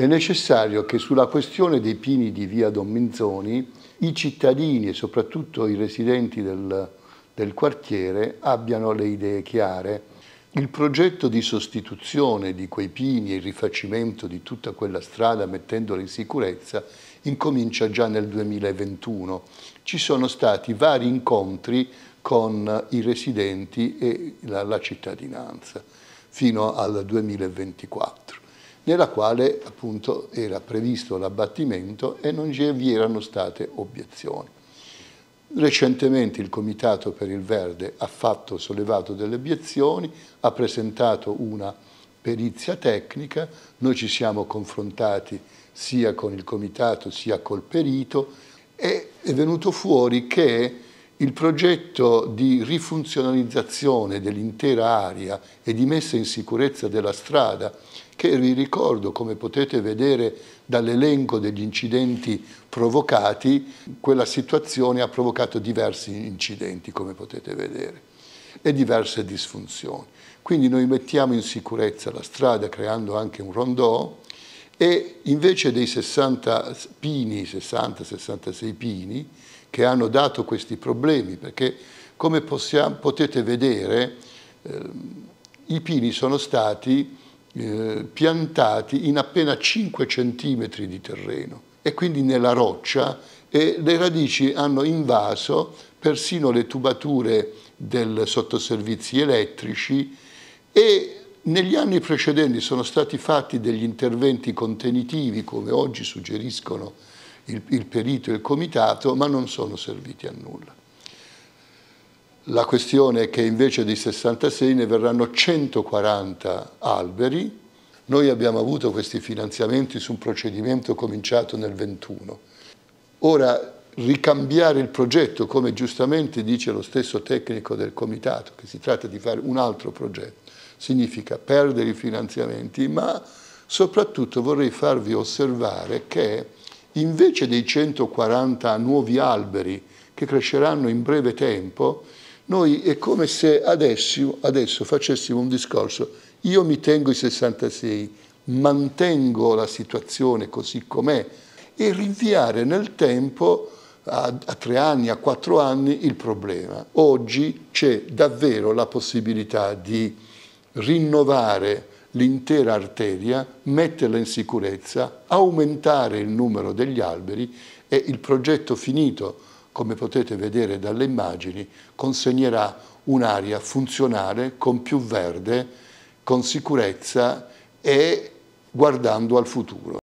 è necessario che sulla questione dei pini di via Don Minzoni i cittadini e soprattutto i residenti del, del quartiere abbiano le idee chiare. Il progetto di sostituzione di quei pini e il rifacimento di tutta quella strada mettendola in sicurezza incomincia già nel 2021. Ci sono stati vari incontri con i residenti e la, la cittadinanza fino al 2024 nella quale appunto era previsto l'abbattimento e non vi erano state obiezioni. Recentemente il Comitato per il Verde ha fatto sollevato delle obiezioni, ha presentato una perizia tecnica, noi ci siamo confrontati sia con il Comitato sia col perito e è venuto fuori che il progetto di rifunzionalizzazione dell'intera area e di messa in sicurezza della strada, che vi ricordo, come potete vedere dall'elenco degli incidenti provocati, quella situazione ha provocato diversi incidenti, come potete vedere, e diverse disfunzioni. Quindi noi mettiamo in sicurezza la strada creando anche un rondò, e invece dei 60 pini, 60-66 pini, che hanno dato questi problemi, perché come possiamo, potete vedere eh, i pini sono stati eh, piantati in appena 5 cm di terreno e quindi nella roccia e le radici hanno invaso persino le tubature del sottoservizi elettrici e negli anni precedenti sono stati fatti degli interventi contenitivi, come oggi suggeriscono il, il perito e il comitato, ma non sono serviti a nulla. La questione è che invece di 66 ne verranno 140 alberi. Noi abbiamo avuto questi finanziamenti su un procedimento cominciato nel 21. Ora, ricambiare il progetto, come giustamente dice lo stesso tecnico del comitato, che si tratta di fare un altro progetto, significa perdere i finanziamenti, ma soprattutto vorrei farvi osservare che invece dei 140 nuovi alberi che cresceranno in breve tempo, noi è come se adesso, adesso facessimo un discorso, io mi tengo i 66, mantengo la situazione così com'è e rinviare nel tempo a, a, tre anni, a quattro anni il problema. Oggi c'è davvero la possibilità di rinnovare l'intera arteria, metterla in sicurezza, aumentare il numero degli alberi e il progetto finito, come potete vedere dalle immagini, consegnerà un'area funzionale con più verde, con sicurezza e guardando al futuro.